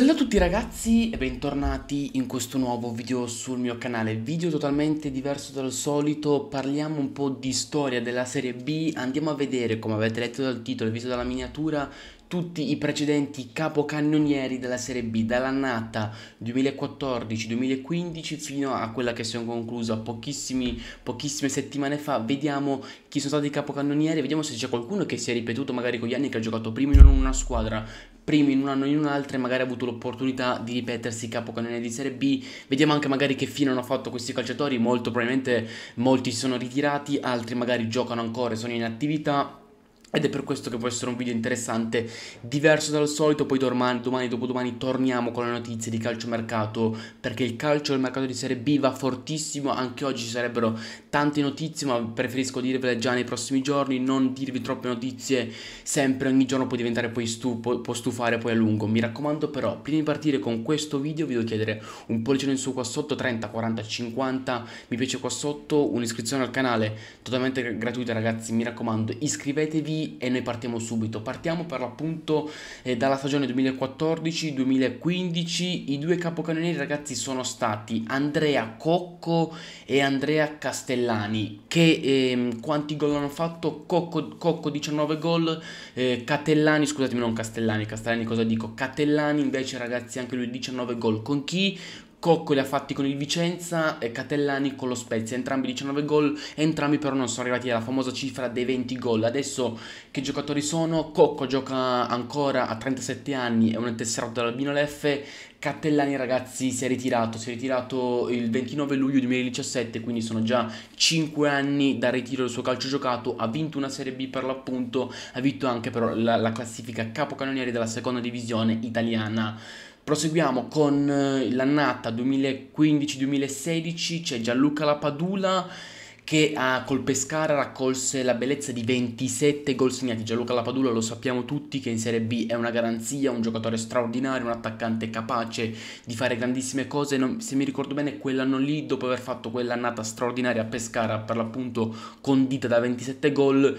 Ciao a tutti ragazzi e bentornati in questo nuovo video sul mio canale, video totalmente diverso dal solito, parliamo un po' di storia della serie B, andiamo a vedere come avete letto dal titolo e visto dalla miniatura tutti i precedenti capocannonieri della Serie B, dall'annata 2014-2015 fino a quella che si è conclusa pochissime settimane fa. Vediamo chi sono stati i capocannonieri, vediamo se c'è qualcuno che si è ripetuto magari con gli anni che ha giocato prima in una squadra, prima in un anno o in un'altra e magari ha avuto l'opportunità di ripetersi capocannoniere di Serie B. Vediamo anche magari che fine hanno fatto questi calciatori, molto probabilmente molti si sono ritirati, altri magari giocano ancora e sono in attività ed è per questo che può essere un video interessante, diverso dal solito, poi domani, domani dopodomani torniamo con le notizie di calciomercato, perché il calcio del mercato di Serie B va fortissimo, anche oggi ci sarebbero tante notizie, ma preferisco dirvele già nei prossimi giorni, non dirvi troppe notizie, sempre ogni giorno può diventare poi stufo, può stufare poi a lungo. Mi raccomando però, prima di partire con questo video vi devo chiedere un pollice in su qua sotto, 30, 40, 50, mi piace qua sotto, un'iscrizione al canale totalmente gratuita ragazzi, mi raccomando, iscrivetevi e noi partiamo subito. Partiamo per l'appunto eh, dalla stagione 2014-2015. I due capocannonieri ragazzi sono stati Andrea Cocco e Andrea Castellani. Che ehm, quanti gol hanno fatto? Cocco, Cocco 19 gol, eh, Catellani, scusatemi non Castellani, Castellani cosa dico? Catellani invece ragazzi anche lui 19 gol. Con chi? Cocco li ha fatti con il Vicenza e Catellani con lo Spezia, entrambi 19 gol, entrambi però non sono arrivati alla famosa cifra dei 20 gol. Adesso che giocatori sono? Cocco gioca ancora a 37 anni, è un tesserato dell'Albino Leffe, Catellani ragazzi si è ritirato, si è ritirato il 29 luglio 2017, quindi sono già 5 anni dal ritiro del suo calcio giocato, ha vinto una Serie B per l'appunto, ha vinto anche però la, la classifica capocannonieri della seconda divisione italiana. Proseguiamo con eh, l'annata 2015-2016, c'è Gianluca Lapadula che ah, col Pescara raccolse la bellezza di 27 gol segnati. Gianluca Lapadula lo sappiamo tutti che in Serie B è una garanzia, un giocatore straordinario, un attaccante capace di fare grandissime cose. Non, se mi ricordo bene, quell'anno lì, dopo aver fatto quell'annata straordinaria a Pescara, per l'appunto condita da 27 gol,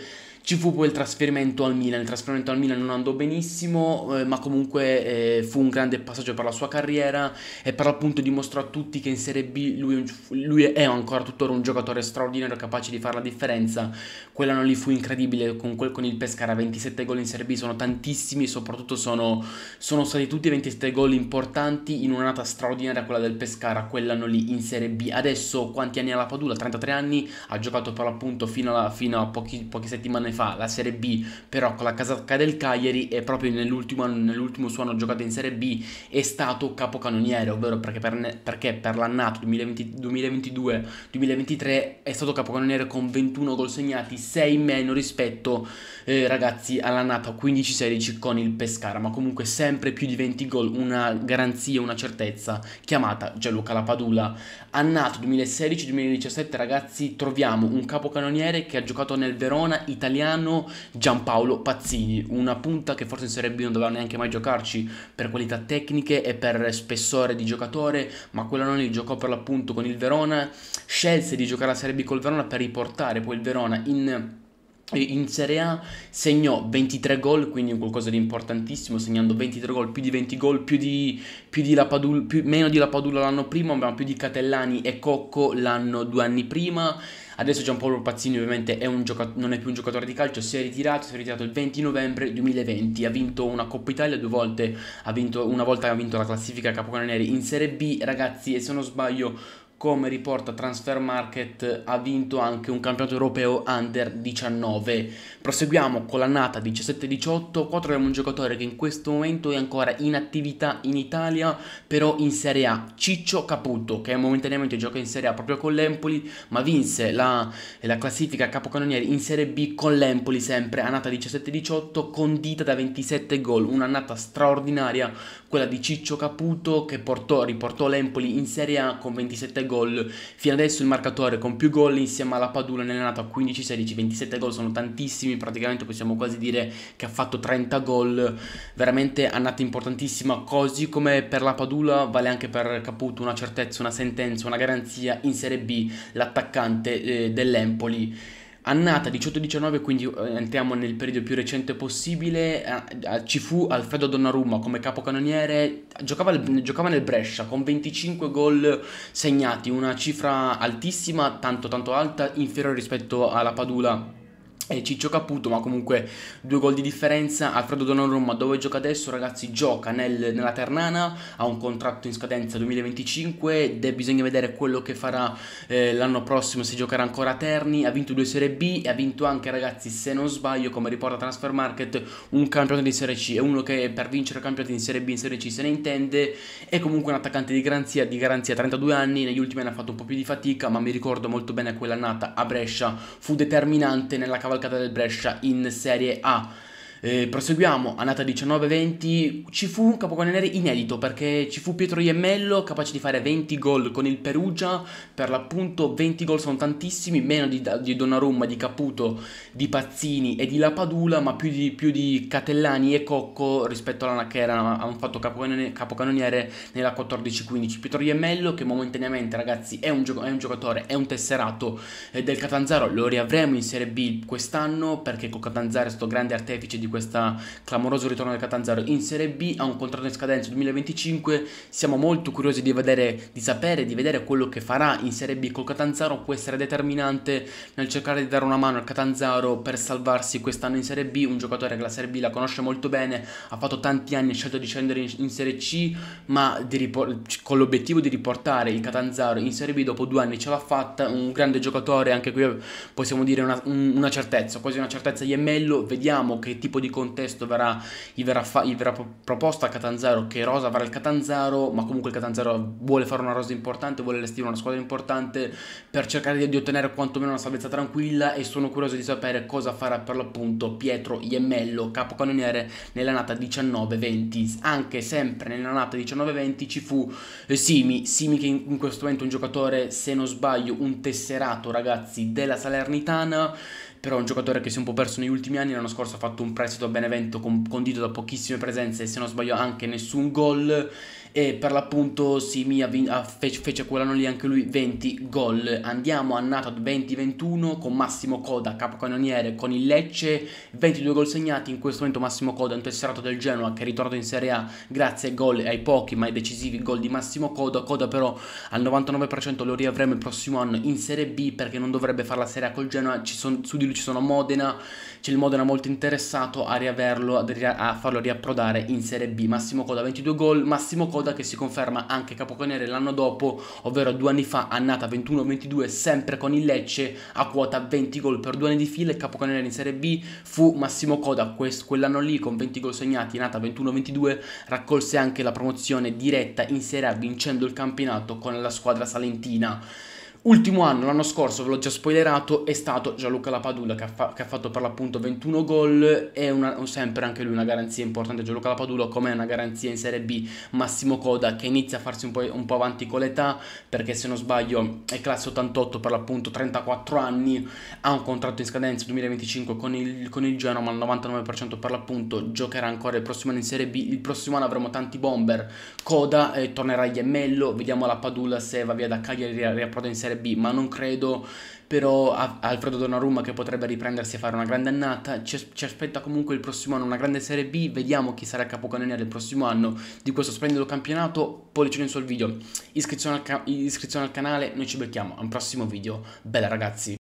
ci fu poi il trasferimento al Milan, il trasferimento al Milan non andò benissimo, eh, ma comunque eh, fu un grande passaggio per la sua carriera e per l'appunto dimostrò a tutti che in Serie B lui, lui, è ancora tuttora un giocatore straordinario capace di fare la differenza. Quell'anno lì fu incredibile con, quel, con il Pescara, 27 gol in Serie B sono tantissimi e soprattutto sono, sono stati tutti 27 gol importanti in un'annata straordinaria quella del Pescara, quell'anno lì in Serie B. Adesso quanti anni ha la Padula? 33 anni, ha giocato per l'appunto fino, alla, fino a poche settimane fa fa la Serie B, però con la casacca del Cagliari e proprio nell'ultimo, nell'ultimo suo anno giocato in Serie B è stato capocannoniere, ovvero perché per, perché per l'annato 2022-2023 è stato capocannoniere con 21 gol segnati, 6 in meno rispetto eh, ragazzi all'annata 15-16 con il Pescara, ma comunque sempre più di 20 gol, una garanzia, una certezza chiamata Gianluca Lapadula. Annato 2016-2017 ragazzi troviamo un capocannoniere che ha giocato nel Verona Italia italiano Giampaolo Pazzini, una punta che forse in Serie B non doveva neanche mai giocarci per qualità tecniche e per spessore di giocatore, ma quella non li giocò per l'appunto con il Verona, scelse di giocare la Serie B col Verona per riportare poi il Verona in in Serie A segnò 23 gol, quindi qualcosa di importantissimo, segnando 23 gol, più di 20 gol, più di, più di Lapadul, più, meno di Lapadula l'anno prima, ma più di Catellani e Cocco l'anno due anni prima. Adesso Giampaolo Pazzini ovviamente è non è più un giocatore di calcio, si è ritirato, si è ritirato il 20 novembre 2020, ha vinto una Coppa Italia due volte, vinto, una volta ha vinto la classifica Capocannonieri in Serie B, ragazzi e se non sbaglio come riporta Transfer Market, ha vinto anche un campionato europeo under 19. Proseguiamo con l'annata 17-18, qua troviamo un giocatore che in questo momento è ancora in attività in Italia, però in Serie A, Ciccio Caputo, che momentaneamente gioca in Serie A proprio con l'Empoli, ma vinse la, la classifica capocannoniere in Serie B con l'Empoli sempre, annata 17-18, condita da 27 gol, un'annata straordinaria, quella di Ciccio Caputo che portò, riportò l'Empoli in Serie A con 27 gol gol. Fino adesso il marcatore con più gol insieme alla Padula ne è nato a 15, 16, 27 gol, sono tantissimi, praticamente possiamo quasi dire che ha fatto 30 gol, veramente annata importantissima, così come per la Padula vale anche per Caputo una certezza, una sentenza, una garanzia in Serie B l'attaccante eh, dell'Empoli Annata 18-19, quindi eh, entriamo nel periodo più recente possibile, ci fu Alfredo Donnarumma come capocannoniere, giocava, giocava nel Brescia con 25 gol segnati, una cifra altissima, tanto tanto alta, inferiore rispetto alla Padula e Ciccio Caputo, ma comunque due gol di differenza. Alfredo Donnarumma dove gioca adesso, ragazzi? Gioca nel, nella Ternana, ha un contratto in scadenza 2025 ed bisogna vedere quello che farà eh, l'anno prossimo se giocherà ancora a Terni. Ha vinto due Serie B e ha vinto anche, ragazzi, se non sbaglio, come riporta Transfer Market, un campionato di Serie C. È uno che per vincere campionati in Serie B e in Serie C se ne intende. È comunque un attaccante di garanzia, di garanzia 32 anni. Negli ultimi anni ha fatto un po' più di fatica, ma mi ricordo molto bene quell'annata a Brescia. Fu determinante nella cavalcata cavalcata del Brescia in Serie A. Eh, proseguiamo, annata 19-20, ci fu un capocannoniere inedito perché ci fu Pietro Iemmello capace di fare 20 gol con il Perugia, per l'appunto 20 gol sono tantissimi, meno di, di Donnarumma, di Caputo, di Pazzini e di Lapadula, ma più di, più di Catellani e Cocco rispetto alla che erano, hanno fatto capocannoniere nella 14-15. Pietro Iemmello che momentaneamente ragazzi è un, gioco, è un giocatore, è un tesserato eh, del Catanzaro, lo riavremo in Serie B quest'anno perché con Catanzaro è stato grande artefice di questo clamoroso ritorno del Catanzaro in Serie B, ha un contratto in scadenza 2025, siamo molto curiosi di, vedere, di sapere, di vedere quello che farà in Serie B col Catanzaro, può essere determinante nel cercare di dare una mano al Catanzaro per salvarsi quest'anno in Serie B, un giocatore che la Serie B la conosce molto bene, ha fatto tanti anni, ha scelto di scendere in, in Serie C, ma con l'obiettivo di riportare il Catanzaro in Serie B dopo due anni ce l'ha fatta, un grande giocatore, anche qui possiamo dire una, una certezza, quasi una certezza Iemmello, vediamo che tipo tipo di contesto verrà, gli, verrà, fa, gli verrà proposta a Catanzaro, che rosa avrà il Catanzaro, ma comunque il Catanzaro vuole fare una rosa importante, vuole allestire una squadra importante per cercare di, di ottenere quantomeno una salvezza tranquilla e sono curioso di sapere cosa farà per l'appunto Pietro Iemmello, capocannoniere nella nata 19-20. Anche sempre nella nata 19-20 ci fu eh, Simi, Simi che in, in questo momento è un giocatore, se non sbaglio, un tesserato ragazzi della Salernitana però è un giocatore che si è un po' perso negli ultimi anni, l'anno scorso ha fatto un prestito a Benevento condito da pochissime presenze e se non sbaglio anche nessun gol e per l'appunto Simi fece, fece quell'anno lì anche lui 20 gol. Andiamo a Nato 2021 con Massimo Coda, capocannoniere con il Lecce, 22 gol segnati, in questo momento Massimo Coda è un tesserato del Genoa che è ritornato in Serie A grazie ai gol ai pochi ma ai decisivi gol di Massimo Coda. Coda però al 99% lo riavremo il prossimo anno in Serie B perché non dovrebbe fare la Serie A col Genoa, son, su di lui ci sono Modena, c'è il Modena molto interessato a riaverlo, a, a farlo riapprodare in Serie B. Massimo Coda 22 gol, Massimo Coda coda che si conferma anche capocannoniere l'anno dopo, ovvero due anni fa, annata 21-22, sempre con il Lecce, a quota 20 gol per due anni di fila, il in Serie B fu Massimo Coda, quell'anno lì con 20 gol segnati, nata 21-22, raccolse anche la promozione diretta in Serie A vincendo il campionato con la squadra salentina. Ultimo anno, l'anno scorso, ve l'ho già spoilerato, è stato Gianluca Lapadula che ha, fa- che ha fatto per l'appunto 21 gol È una, sempre anche lui una garanzia importante. Gianluca Lapadula come una garanzia in Serie B Massimo Coda che inizia a farsi un po', un po', avanti con l'età perché se non sbaglio è classe 88 per l'appunto 34 anni, ha un contratto in scadenza 2025 con il, con il Genoma al 99% per l'appunto, giocherà ancora il prossimo anno in Serie B, il prossimo anno avremo tanti bomber, Coda eh, tornerà a Iemmello, vediamo Lapadula se va via da Cagliari riapproda in Serie B Serie B, ma non credo però Alfredo Donnarumma che potrebbe riprendersi a fare una grande annata, ci, ci, aspetta comunque il prossimo anno una grande Serie B, vediamo chi sarà il capocannoniere del prossimo anno di questo splendido campionato, pollicione sul video, iscrizione al, iscrizione al canale, noi ci becchiamo a un prossimo video, bella ragazzi!